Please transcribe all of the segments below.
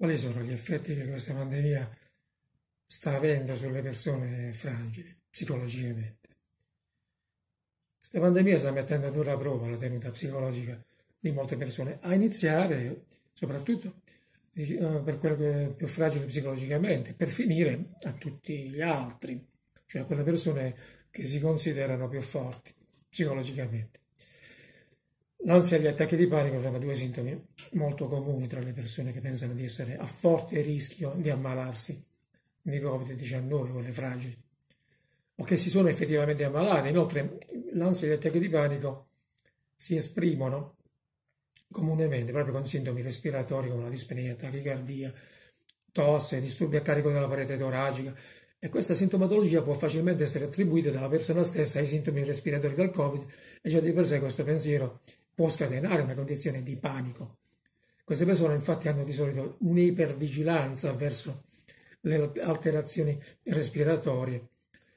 quali sono gli effetti che questa pandemia sta avendo sulle persone fragili psicologicamente. Questa pandemia sta mettendo a dura prova la tenuta psicologica di molte persone, a iniziare soprattutto eh, per quelle più fragili psicologicamente, per finire a tutti gli altri, cioè a quelle persone che si considerano più forti psicologicamente. L'ansia e gli attacchi di panico sono due sintomi molto comuni tra le persone che pensano di essere a forte rischio di ammalarsi di Covid-19 quelle fragili o che si sono effettivamente ammalate. Inoltre l'ansia e gli attacchi di panico si esprimono comunemente proprio con sintomi respiratori come la dispnea, tachicardia, tosse, disturbi a carico della parete toracica e questa sintomatologia può facilmente essere attribuita dalla persona stessa ai sintomi respiratori del Covid e già di per sé questo pensiero può scatenare una condizione di panico queste persone infatti hanno di solito un'ipervigilanza verso le alterazioni respiratorie,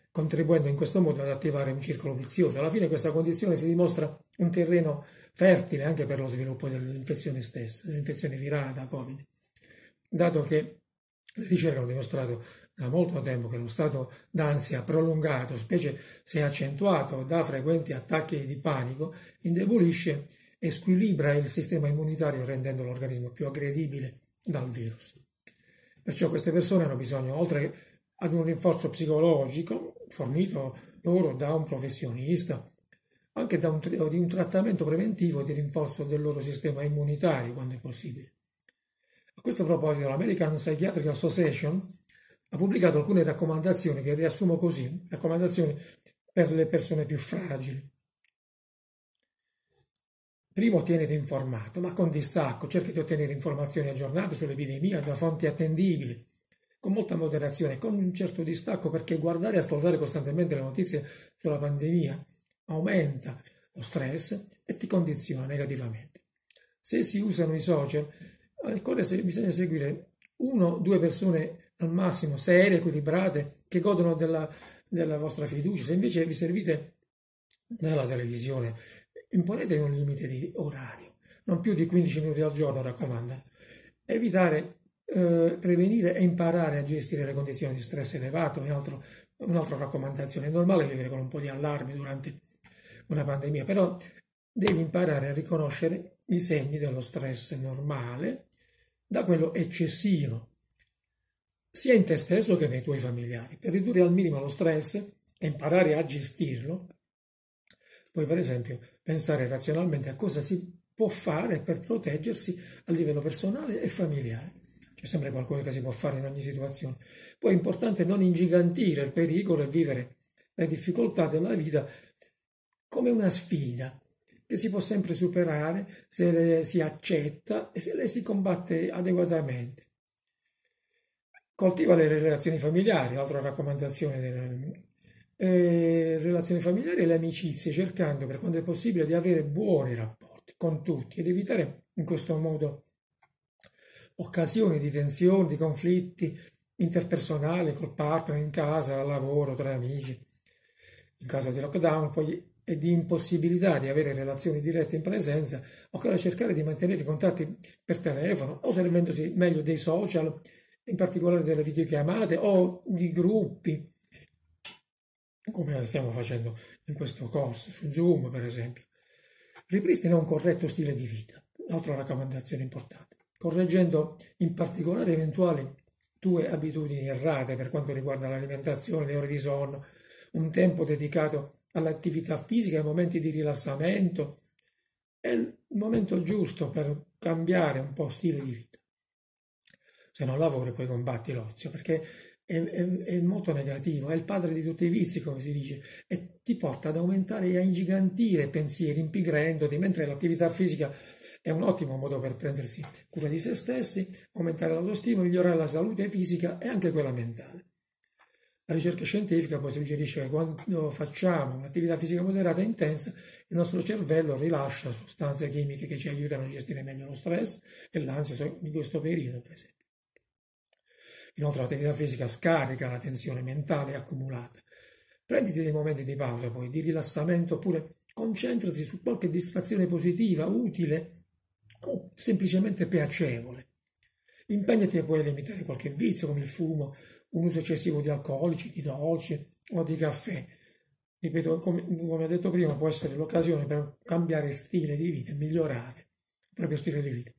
contribuendo in questo modo ad attivare un circolo vizioso. Alla fine questa condizione si dimostra un terreno fertile anche per lo sviluppo dell'infezione stessa, dell'infezione virale da Covid, dato che le ricerche hanno dimostrato da molto tempo che lo stato d'ansia prolungato, specie se accentuato da frequenti attacchi di panico, indebolisce il e squilibra il sistema immunitario rendendo l'organismo più aggredibile dal virus. Perciò queste persone hanno bisogno, oltre ad un rinforzo psicologico fornito loro da un professionista, anche da un, di un trattamento preventivo di rinforzo del loro sistema immunitario quando è possibile. A questo proposito, l'American Psychiatric Association ha pubblicato alcune raccomandazioni che riassumo così, raccomandazioni per le persone più fragili. Primo, tieniti informato, ma con distacco, cerchi di ottenere informazioni aggiornate sull'epidemia da fonti attendibili, con molta moderazione, con un certo distacco, perché guardare e ascoltare costantemente le notizie sulla pandemia aumenta lo stress e ti condiziona negativamente. Se si usano i social, ancora bisogna seguire uno o due persone al massimo, serie, equilibrate, che godono della, della vostra fiducia. Se invece vi servite dalla televisione, imponete un limite di orario, non più di 15 minuti al giorno raccomanda. Evitare, eh, prevenire e imparare a gestire le condizioni di stress elevato è altro, un'altra raccomandazione. È normale vivere con un po' di allarme durante una pandemia, però devi imparare a riconoscere i segni dello stress normale da quello eccessivo, sia in te stesso che nei tuoi familiari. Per ridurre al minimo lo stress e imparare a gestirlo, Puoi per esempio pensare razionalmente a cosa si può fare per proteggersi a livello personale e familiare. C'è sempre qualcosa che si può fare in ogni situazione. Poi è importante non ingigantire il pericolo e vivere le difficoltà della vita come una sfida che si può sempre superare se le si accetta e se le si combatte adeguatamente. Coltiva le relazioni familiari, altra raccomandazione eh, relazioni familiari e le amicizie, cercando per quanto è possibile di avere buoni rapporti con tutti ed evitare in questo modo occasioni di tensioni, di conflitti interpersonali col partner, in casa, al lavoro, tra amici. In caso di lockdown, poi e di impossibilità di avere relazioni dirette in presenza, occorre cercare di mantenere i contatti per telefono o servendosi meglio dei social, in particolare delle videochiamate o di gruppi come stiamo facendo in questo corso, su Zoom per esempio. Ripristina un corretto stile di vita, altra raccomandazione importante, correggendo in particolare eventuali tue abitudini errate per quanto riguarda l'alimentazione, le ore di sonno, un tempo dedicato all'attività fisica, ai momenti di rilassamento, è il momento giusto per cambiare un po' stile di vita. Se non lavori poi combatti l'ozio, perché è, è, è, molto negativo, è il padre di tutti i vizi, come si dice, e ti porta ad aumentare e a ingigantire pensieri, impigrendoti, mentre l'attività fisica è un ottimo modo per prendersi cura di se stessi, aumentare l'autostima, migliorare la salute fisica e anche quella mentale. La ricerca scientifica poi suggerisce che quando facciamo un'attività fisica moderata e intensa, il nostro cervello rilascia sostanze chimiche che ci aiutano a gestire meglio lo stress e l'ansia in questo periodo, per esempio. Inoltre l'attività fisica scarica la tensione mentale accumulata. Prenditi dei momenti di pausa poi, di rilassamento, oppure concentrati su qualche distrazione positiva, utile o semplicemente piacevole. Impegnati poi a limitare qualche vizio come il fumo, un uso eccessivo di alcolici, di dolci o di caffè. Ripeto, come, come ho detto prima, può essere l'occasione per cambiare stile di vita migliorare il proprio stile di vita.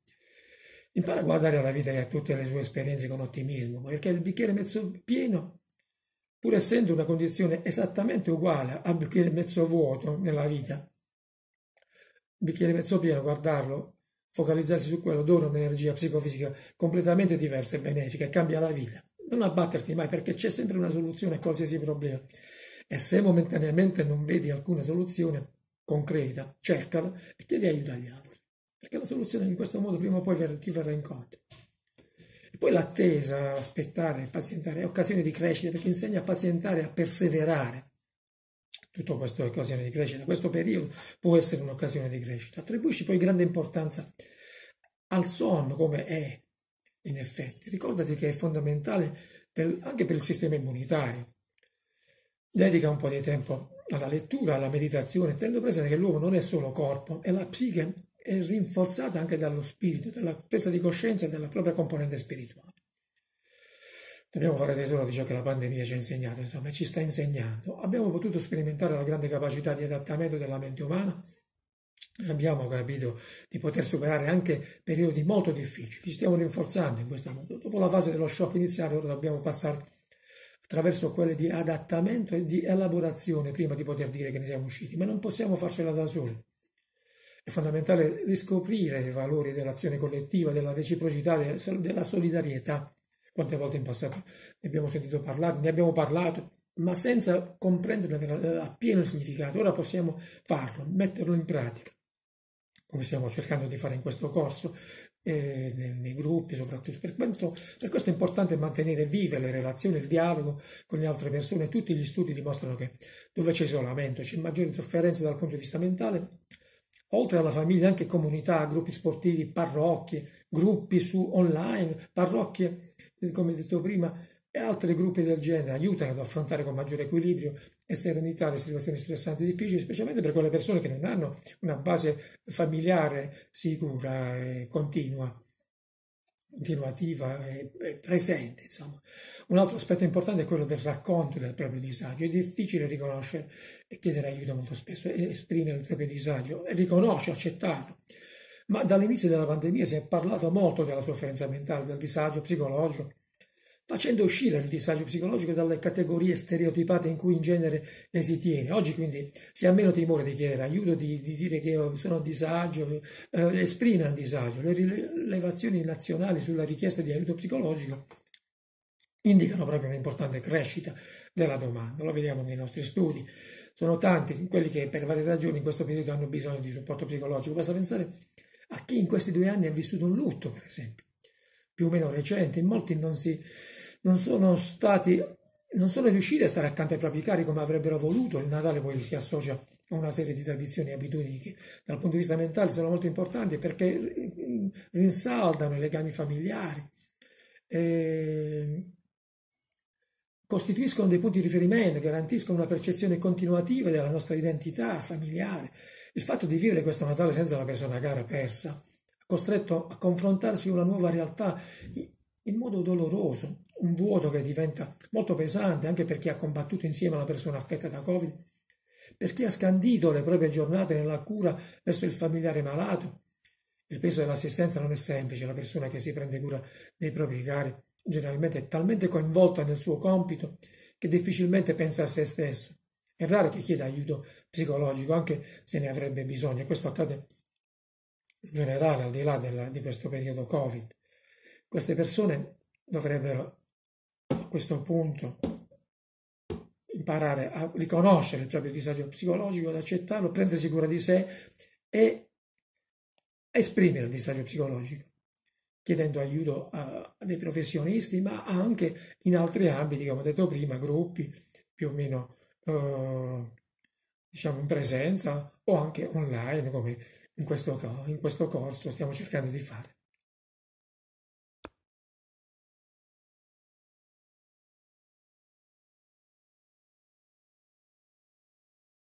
Impara a guardare la vita e a tutte le sue esperienze con ottimismo, perché il bicchiere mezzo pieno, pur essendo una condizione esattamente uguale al bicchiere mezzo vuoto nella vita, il bicchiere mezzo pieno, guardarlo, focalizzarsi su quello, dona un'energia psicofisica completamente diversa e benefica e cambia la vita. Non abbatterti mai perché c'è sempre una soluzione a qualsiasi problema. E se momentaneamente non vedi alcuna soluzione concreta, cercala e chiedi aiuto agli altri perché la soluzione in questo modo prima o poi ti verrà incontro. E poi l'attesa, aspettare, pazientare è occasione di crescita perché insegna a pazientare, a perseverare. Tutto questo è occasione di crescita, questo periodo può essere un'occasione di crescita. Attribuisci poi grande importanza al sonno come è in effetti. Ricordati che è fondamentale per, anche per il sistema immunitario. Dedica un po' di tempo alla lettura, alla meditazione, tenendo presente che l'uomo non è solo corpo, è la psiche è rinforzata anche dallo spirito, dalla presa di coscienza e dalla propria componente spirituale. Dobbiamo fare tesoro di ciò che la pandemia ci ha insegnato, insomma, ci sta insegnando. Abbiamo potuto sperimentare la grande capacità di adattamento della mente umana abbiamo capito di poter superare anche periodi molto difficili. Ci stiamo rinforzando in questo modo. Dopo la fase dello shock iniziale, ora dobbiamo passare attraverso quelle di adattamento e di elaborazione prima di poter dire che ne siamo usciti, ma non possiamo farcela da soli. È fondamentale riscoprire i valori dell'azione collettiva, della reciprocità, della solidarietà. Quante volte in passato ne abbiamo sentito parlare, ne abbiamo parlato, ma senza comprenderne eh, appieno il significato. Ora possiamo farlo, metterlo in pratica, come stiamo cercando di fare in questo corso, eh, nei, nei, gruppi soprattutto. Per, quanto, per questo è importante mantenere vive le relazioni, il dialogo con le altre persone. Tutti gli studi dimostrano che dove c'è isolamento, c'è maggiore sofferenza dal punto di vista mentale, oltre alla famiglia anche comunità, gruppi sportivi, parrocchie, gruppi su online, parrocchie, eh, come detto prima, e altri gruppi del genere aiutano ad affrontare con maggiore equilibrio e serenità le situazioni stressanti e difficili, specialmente per quelle persone che non hanno una base familiare sicura e continua continuativa e presente. Insomma. Un altro aspetto importante è quello del racconto del proprio disagio. È difficile riconoscere e chiedere aiuto molto spesso, esprimere il proprio disagio, riconoscere, accettarlo. Ma dall'inizio della pandemia si è parlato molto della sofferenza mentale, del disagio psicologico facendo uscire il disagio psicologico dalle categorie stereotipate in cui in genere ne si tiene. Oggi quindi si ha meno timore di chiedere aiuto, di, di dire che sono a disagio, eh, esprime il disagio. Le rilevazioni nazionali sulla richiesta di aiuto psicologico indicano proprio un'importante crescita della domanda, lo vediamo nei nostri studi. Sono tanti quelli che per varie ragioni in questo periodo hanno bisogno di supporto psicologico. Basta pensare a chi in questi due anni ha vissuto un lutto, per esempio, più o meno recente. In molti non si non sono stati non sono riusciti a stare accanto ai propri cari come avrebbero voluto. Il Natale poi si associa a una serie di tradizioni e abitudini che dal punto di vista mentale sono molto importanti perché rinsaldano i legami familiari, eh, costituiscono dei punti di riferimento, garantiscono una percezione continuativa della nostra identità familiare. Il fatto di vivere questo Natale senza la persona cara persa, costretto a confrontarsi con una nuova realtà in modo doloroso, un vuoto che diventa molto pesante anche per chi ha combattuto insieme alla persona affetta da Covid, per chi ha scandito le proprie giornate nella cura verso il familiare malato. Il peso dell'assistenza non è semplice, la persona che si prende cura dei propri cari generalmente è talmente coinvolta nel suo compito che difficilmente pensa a se stesso. È raro che chieda aiuto psicologico, anche se ne avrebbe bisogno, e questo accade in generale, al di là della, di questo periodo Covid. Queste persone dovrebbero a questo punto imparare a riconoscere il proprio disagio psicologico, ad accettarlo, prendersi cura di sé e esprimere il disagio psicologico, chiedendo aiuto a, dei professionisti, ma anche in altri ambiti, come ho detto prima, gruppi più o meno eh, diciamo in presenza o anche online, come in questo, in questo corso stiamo cercando di fare.